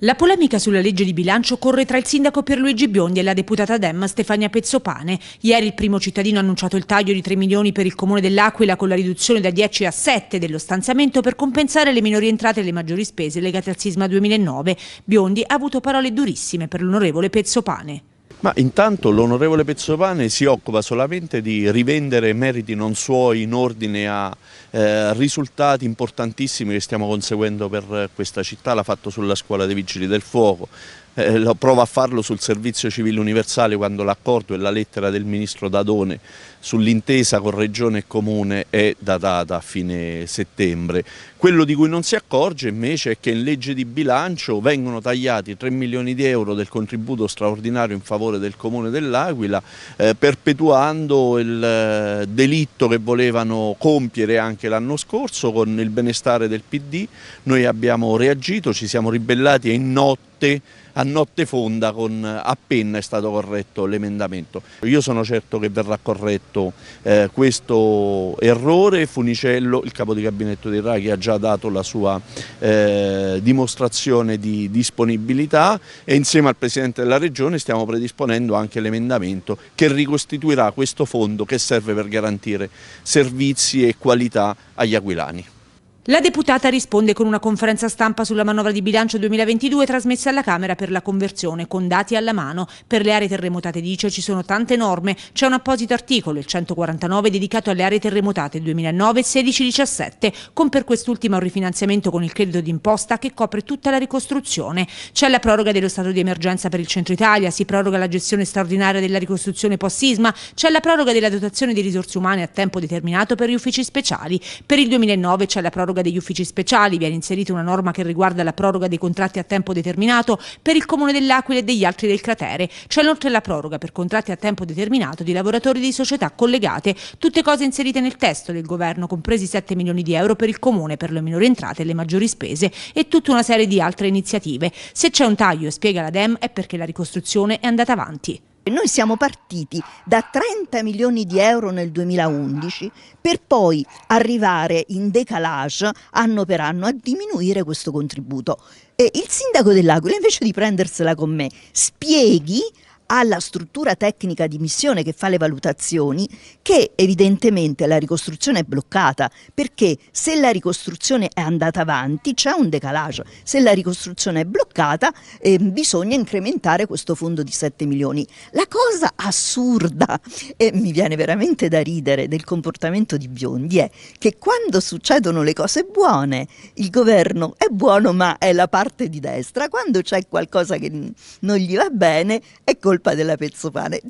La polemica sulla legge di bilancio corre tra il sindaco Pierluigi Biondi e la deputata Dem Stefania Pezzopane. Ieri il primo cittadino ha annunciato il taglio di 3 milioni per il comune dell'Aquila con la riduzione da 10 a 7 dello stanziamento per compensare le minori entrate e le maggiori spese legate al sisma 2009. Biondi ha avuto parole durissime per l'onorevole Pezzopane. Ma intanto l'onorevole Pezzopane si occupa solamente di rivendere meriti non suoi in ordine a eh, risultati importantissimi che stiamo conseguendo per questa città, l'ha fatto sulla scuola dei vigili del fuoco, eh, lo prova a farlo sul servizio civile universale quando l'accordo e la lettera del ministro Dadone sull'intesa con regione e comune è datata a fine settembre. Quello di cui non si accorge invece è che in legge di bilancio vengono tagliati 3 milioni di euro del contributo straordinario in favore favore del comune dell'Aquila eh, perpetuando il eh, delitto che volevano compiere anche l'anno scorso con il benestare del PD. Noi abbiamo reagito, ci siamo ribellati e in notte a notte fonda con eh, appena è stato corretto l'emendamento. Io sono certo che verrà corretto eh, questo errore, Funicello, il capo di gabinetto di Raghi ha già dato la sua eh, dimostrazione di disponibilità e insieme al Presidente della Regione stiamo predisponendo predisponendo anche l'emendamento che ricostituirà questo fondo che serve per garantire servizi e qualità agli aquilani. La deputata risponde con una conferenza stampa sulla manovra di bilancio 2022 trasmessa alla Camera per la conversione, con dati alla mano. Per le aree terremotate dice ci sono tante norme, c'è un apposito articolo, il 149, dedicato alle aree terremotate 2009, 16, 17, con per quest'ultima un rifinanziamento con il credito d'imposta che copre tutta la ricostruzione. C'è la proroga dello stato di emergenza per il centro Italia, si proroga la gestione straordinaria della ricostruzione post-sisma, c'è la proroga della dotazione di risorse umane a tempo determinato per gli uffici speciali. Per il 2009 c'è la proroga proroga degli uffici speciali, viene inserita una norma che riguarda la proroga dei contratti a tempo determinato per il Comune dell'Aquila e degli altri del cratere. C'è inoltre la proroga per contratti a tempo determinato di lavoratori di società collegate, tutte cose inserite nel testo del governo, compresi 7 milioni di euro per il Comune per le minori entrate e le maggiori spese e tutta una serie di altre iniziative. Se c'è un taglio, spiega la DEM, è perché la ricostruzione è andata avanti. Noi siamo partiti da 30 milioni di euro nel 2011 per poi arrivare in decalage anno per anno a diminuire questo contributo. E il sindaco dell'Aquila invece di prendersela con me spieghi alla struttura tecnica di missione che fa le valutazioni che evidentemente la ricostruzione è bloccata perché se la ricostruzione è andata avanti c'è un decalage, se la ricostruzione è bloccata eh, bisogna incrementare questo fondo di 7 milioni. La cosa assurda e mi viene veramente da ridere del comportamento di Biondi è che quando succedono le cose buone il governo è buono ma è la parte di destra, quando c'è qualcosa che non gli va bene ecco colpa della Pezzopane.